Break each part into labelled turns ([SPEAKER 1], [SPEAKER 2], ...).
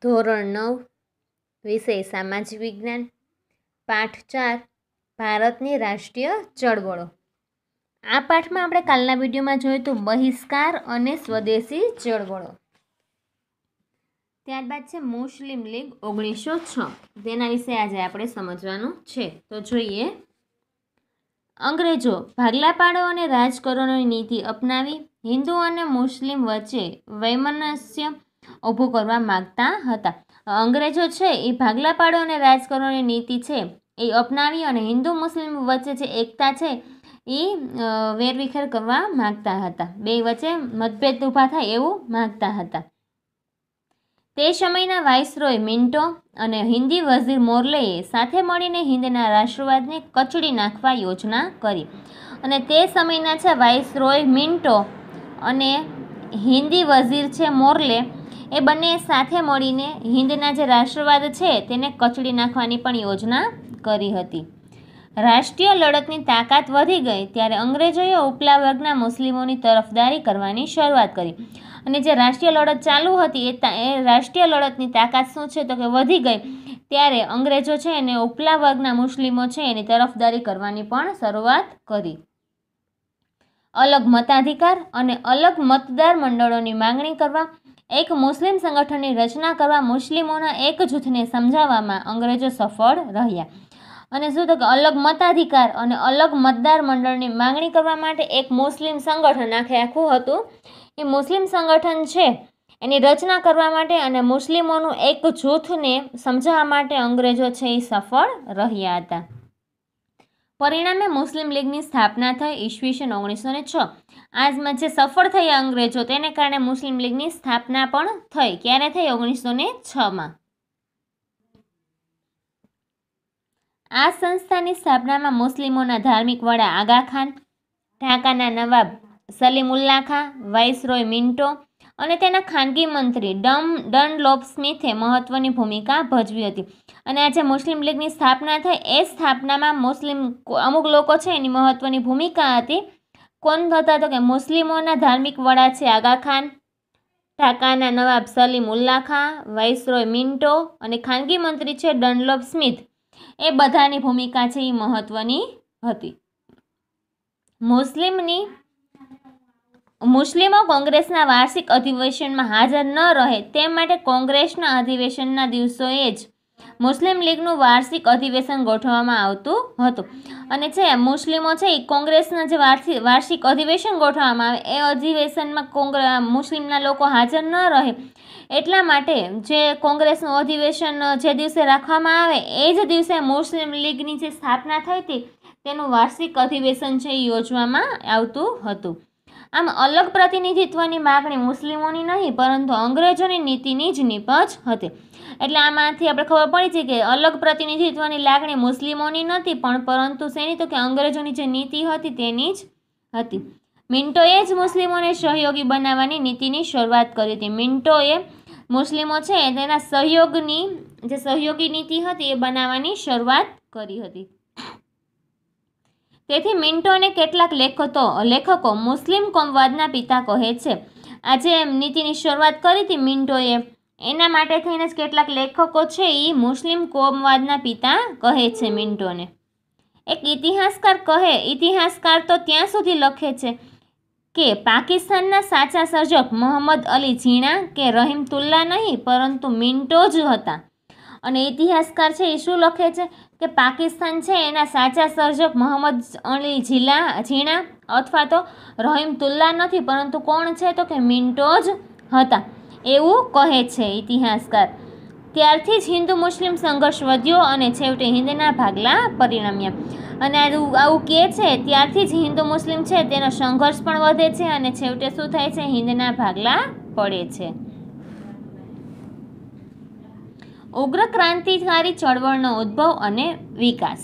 [SPEAKER 1] ધોરણ નવ વિષય સામાજિક વિજ્ઞાન પાઠ ચાર ભારતની રાષ્ટ્રીય ચળવળો આ પાઠમાં આપણે કાલના વિડીયોમાં જોયું હતું બહિષ્કાર અને સ્વદેશી ચળવળો ત્યારબાદ છે મુસ્લિમ લીગ ઓગણીસો છ તેના વિશે આજે આપણે સમજવાનું છે તો જોઈએ અંગ્રેજો ભાગલા પાડો અને રાજ નીતિ અપનાવી હિન્દુ અને મુસ્લિમ વચ્ચે વૈમનસ્ય ઊભું કરવા માગતા હતા અંગ્રેજો છે એ ભાગલા પાડો અને રાજ નીતિ છે એ અપનાવી અને હિન્દુ મુસ્લિમ વચ્ચે જે એકતા છે એ વેરવિખેર કરવા માગતા હતા બે વચ્ચે મતભેદ ઊભા થાય એવું માગતા હતા તે સમયના વાઇસરોય મિન્ટો અને હિન્દી વઝીર મોરલેએ સાથે મળીને હિન્દના રાષ્ટ્રવાદને કચડી નાખવા યોજના કરી અને તે સમયના છે વાઇસરોય મિન્ટો અને હિન્દી વઝીર છે મોરલે એ બંને સાથે મળીને હિન્દના જે રાષ્ટ્રવાદ છે તેને કચડી નાખવાની પણ યોજના કરી હતી રાષ્ટ્રીય લડતની તાકાત વધી ગઈ ત્યારે અંગ્રેજોએ ઉપલા વર્ગના મુસ્લિમોની તરફદારી કરવાની શરૂઆત કરી અને જે રાષ્ટ્રીય લડત ચાલુ હતી એ એ રાષ્ટ્રીય લડતની તાકાત શું છે તો કે વધી ગઈ ત્યારે અંગ્રેજો છે એને ઉપલા વર્ગના મુસ્લિમો છે એની તરફદારી કરવાની પણ શરૂઆત કરી અલગ મતાધિકાર અને અલગ મતદાર મંડળોની માંગણી કરવા એક મુસ્લિમ સંગઠનની રચના કરવા મુસ્લિમોના એક જૂથને સમજાવવામાં અંગ્રેજો સફળ રહ્યા અને શું તો કે અલગ મતાધિકાર અને અલગ મતદાર મંડળની માંગણી કરવા માટે એક મુસ્લિમ સંગઠન આખે આખું હતું એ મુસ્લિમ સંગઠન છે એની રચના કરવા માટે અને મુસ્લિમોનું એક જૂથને સમજાવવા માટે અંગ્રેજો છે એ સફળ રહ્યા હતા પરિણામે મુસ્લિમ લીગની સ્થાપના થઈ ઈસવીસન ઓગણીસો ને છ આજમાં જે સફળ થઈ અંગ્રેજો તેને કારણે મુસ્લિમ લીગની સ્થાપના પણ થઈ ક્યારે થઈ ઓગણીસો ને છમાં આ સંસ્થાની સ્થાપનામાં મુસ્લિમોના ધાર્મિક વડા આગા ખાન ઢાકાના નવાબ સલીમ ઉલ્લા ખાં વાઇસરોય મિન્ટો અને તેના ખાનગી મંત્રી ડમ ડનલોપ સ્મિથે મહત્ત્વની ભૂમિકા ભજવી હતી અને આજે મુસ્લિમ લીગની સ્થાપના થઈ એ સ્થાપનામાં મુસ્લિમ અમુક લોકો છે એની મહત્ત્વની ભૂમિકા હતી કોણ થતા તો કે મુસ્લિમોના ધાર્મિક વડા છે આગા ખાન ઢાકાના નવાબ સલીમ ઉલ્લા ખાં વાઇસરોય મિન્ટો અને ખાનગી મંત્રી છે ડનલોપ સ્મિથ એ બધાની ભૂમિકા છે એ મહત્વની હતી મુસ્લિમની મુસ્લિમો કોંગ્રેસના વાર્ષિક અધિવેશનમાં હાજર ન રહે તે માટે કોંગ્રેસના અધિવેશનના દિવસોએ જ મુસ્લિમ લીગનું વાર્ષિક અધિવેશન ગોઠવવામાં આવતું હતું અને છે મુસ્લિમો છે એ કોંગ્રેસના જે વાર્ષિક અધિવેશન ગોઠવવામાં આવે એ અધિવેશનમાં કોંગ્રે મુસ્લિમના લોકો હાજર ન રહે એટલા માટે જે કોંગ્રેસનું અધિવેશન જે દિવસે રાખવામાં આવે એ જ દિવસે મુસ્લિમ લીગની જે સ્થાપના થઈ હતી તેનું વાર્ષિક અધિવેશન છે એ યોજવામાં આવતું હતું આમ અલગ પ્રતિનિધિત્વની માગણી મુસ્લિમોની નહીં પરંતુ અંગ્રેજોની નીતિની જ નિપજ હતી એટલે આમાંથી આપણે ખબર પડી છે કે અલગ પ્રતિનિધિત્વની લાગણી મુસ્લિમોની નથી પણ પરંતુ શેની તો કે અંગ્રેજોની જે નીતિ હતી તેની જ હતી મિન્ટોએ જ મુસ્લિમોને સહયોગી બનાવવાની નીતિની શરૂઆત કરી હતી મિન્ટોએ મુસ્લિમો છે તેના સહયોગની જે સહયોગી નીતિ હતી એ બનાવવાની શરૂઆત કરી હતી તેથી મિન્ટોને કેટલાક લેખકો લેખકો મુસ્લિમ કોમવાદના પિતા કહે છે આજે નીતિની શરૂઆત કરી હતી મિન્ટોએ એના માટે થઈને જ કેટલાક લેખકો છે એ મુસ્લિમ કોમવાદના પિતા કહે છે મિન્ટોને એક ઇતિહાસકાર કહે ઇતિહાસકાર તો ત્યાં સુધી લખે છે કે પાકિસ્તાનના સાચા સર્જક મોહમ્મદ અલી ઝીણા કે રહીમતુલ્લા નહીં પરંતુ મિન્ટો જ હતા અને ઇતિહાસકાર છે એ શું લખે છે કે પાકિસ્તાન છે એના સાચા સર્જક મોહમ્મદ અલી જીલા ઝીણા અથવા તો રહીમતુલ્લા નથી પરંતુ કોણ છે તો કે મિન્ટો જ હતા એવું કહે છે ઇતિહાસકાર ત્યારથી જ હિન્દુ મુસ્લિમ સંઘર્ષ વધ્યો અને છેવટે હિન્દના ભાગલા પરિણમ્યા અને આવું કે છે ત્યારથી જ હિન્દુ મુસ્લિમ છે તેનો સંઘર્ષ પણ વધે છે અને છેવટે શું થાય છે હિન્દના ભાગલા પડે છે ઉગ્ર ક્રાંતિકારી ચળવળનો ઉદ્ભવ અને વિકાસ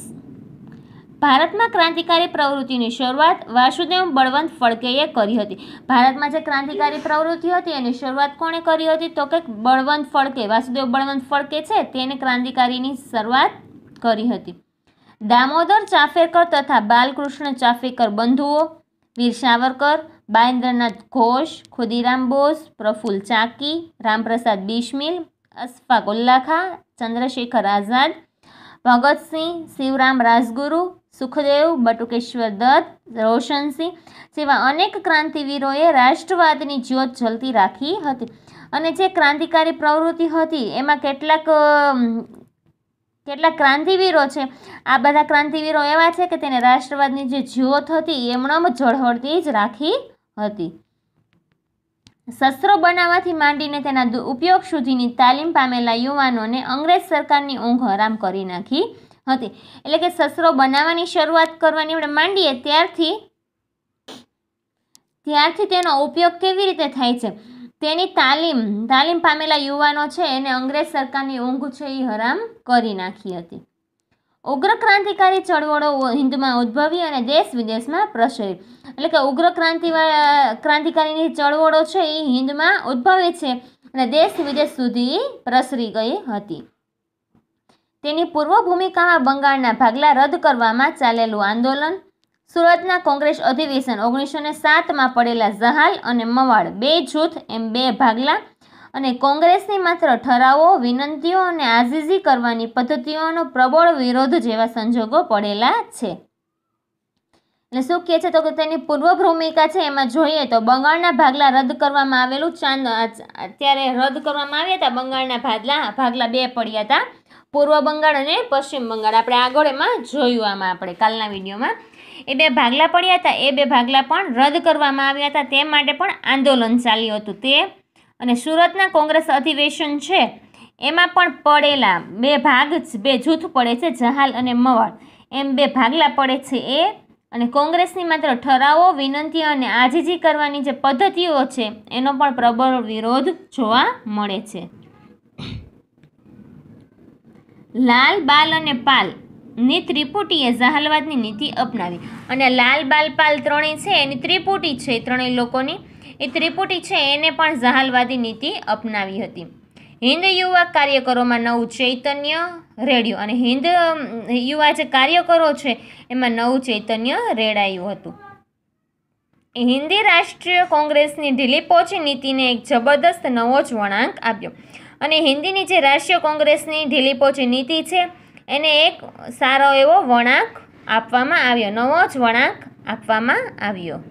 [SPEAKER 1] ભારતમાં ક્રાંતિકારી પ્રવૃત્તિની શરૂઆત વાસુદેવ બળવંત ફડકેએ કરી હતી ભારતમાં જે ક્રાંતિકારી પ્રવૃત્તિ હતી એની શરૂઆત કોણે કરી હતી તો કે બળવંત ફડકે વાસુદેવ બળવંત ફડકે છે તેને ક્રાંતિકારીની શરૂઆત કરી હતી દામોદર ચાફેકર તથા બાલકૃષ્ણ ચાફેકર બંધુઓ વીર સાવરકર બાઇન્દ્રનાથ ઘોષ ખુદીરામ બોઝ પ્રફુલ ચાકી રામપ્રસાદ બિસ્મિલ અશફાકુલ્લા ખા ચંદ્રશેખર આઝાદ ભગતસિંહ શિવરામ રાજગુરુ સુખદેવ બટુકેશ્વર દત્ત રોશનસિંહ જેવા અનેક ક્રાંતિવીરોએ રાષ્ટ્રવાદની જ્યોત જલતી રાખી હતી અને જે ક્રાંતિકારી પ્રવૃત્તિ હતી એમાં કેટલાક કેટલાક ક્રાંતિવીરો છે આ બધા ક્રાંતિવીરો એવા છે કે તેને રાષ્ટ્રવાદની જે જ્યોત હતી એમણે જળહળતી જ રાખી હતી શસ્ત્રો બનાવવાથી માંડીને તેના ઉપયોગ સુધીની તાલીમ પામેલા યુવાનોને અંગ્રેજ સરકારની ઊંઘ હરામ કરી નાખી હતી એટલે કે શસ્ત્રો બનાવવાની શરૂઆત કરવાની આપણે માંડીએ ત્યારથી ત્યારથી તેનો ઉપયોગ કેવી રીતે થાય છે તેની તાલીમ તાલીમ પામેલા યુવાનો છે એને અંગ્રેજ સરકારની ઊંઘ છે એ હરામ કરી નાખી હતી ઉગ્ર ક્રાંતિકારી ચળવળો હિન્દમાં ઉદ્ભવી અને દેશ વિદેશમાં પ્રસરી એટલે કે ઉગ્ર ક્રાંતિ ક્રાંતિકારીની ચળવળો છે એ હિન્દમાં ઉદ્ભવી છે અને દેશ વિદેશ સુધી પ્રસરી ગઈ હતી તેની પૂર્વ ભૂમિકામાં બંગાળના ભાગલા રદ કરવામાં ચાલેલું આંદોલન સુરતના કોંગ્રેસ અધિવેશન ઓગણીસો ને સાતમાં પડેલા ઝહાલ અને મવાડ બે જૂથ એમ બે ભાગલા અને કોંગ્રેસની માત્ર ઠરાવો વિનંતીઓ અને આઝીઝી કરવાની પદ્ધતિઓનો પ્રબળ વિરોધ જેવા સંજોગો પડેલા છે એટલે શું કહે છે તો કે તેની પૂર્વ ભૂમિકા છે એમાં જોઈએ તો બંગાળના ભાગલા રદ કરવામાં આવેલું ચાંદ અત્યારે રદ કરવામાં આવ્યા હતા બંગાળના ભાગલા ભાગલા બે પડ્યા હતા પૂર્વ બંગાળ અને પશ્ચિમ બંગાળ આપણે આગળ એમાં જોયું આમાં આપણે કાલના વિડીયોમાં એ બે ભાગલા પડ્યા હતા એ બે ભાગલા પણ રદ કરવામાં આવ્યા હતા તે માટે પણ આંદોલન ચાલ્યું હતું તે અને સુરતના કોંગ્રેસ અધિવેશન છે એમાં પણ પડેલા બે ભાગ બે જૂથ પડે છે જહાલ અને મવડ એમ બે ભાગલા પડે છે એ અને કોંગ્રેસની માત્ર ઠરાવો વિનંતી અને આજીજી કરવાની જે પદ્ધતિઓ છે એનો પણ પ્રબળ વિરોધ જોવા મળે છે લાલ બાલ અને પાલ ની ત્રિપુટીએ જહાલવાદની નીતિ અપનાવી અને લાલ બાલ પાલ ત્રણેય છે એની ત્રિપુટી છે ત્રણેય લોકોની એ ત્રિપુટી છે એને પણ જહાલવાદી નીતિ અપનાવી હતી હિન્દ યુવા કાર્યકરોમાં નવું ચૈતન્ય રેડ્યું અને હિન્દ યુવા જે કાર્યકરો છે એમાં નવું ચૈતન્ય રેડાયું હતું હિન્દી રાષ્ટ્રીય કોંગ્રેસની ઢીલી પોચી નીતિને એક જબરદસ્ત નવો જ વળાંક આપ્યો અને હિન્દીની જે રાષ્ટ્રીય કોંગ્રેસની ઢીલી પોચી નીતિ છે એને એક સારો એવો વળાંક આપવામાં આવ્યો નવો જ વળાંક આપવામાં આવ્યો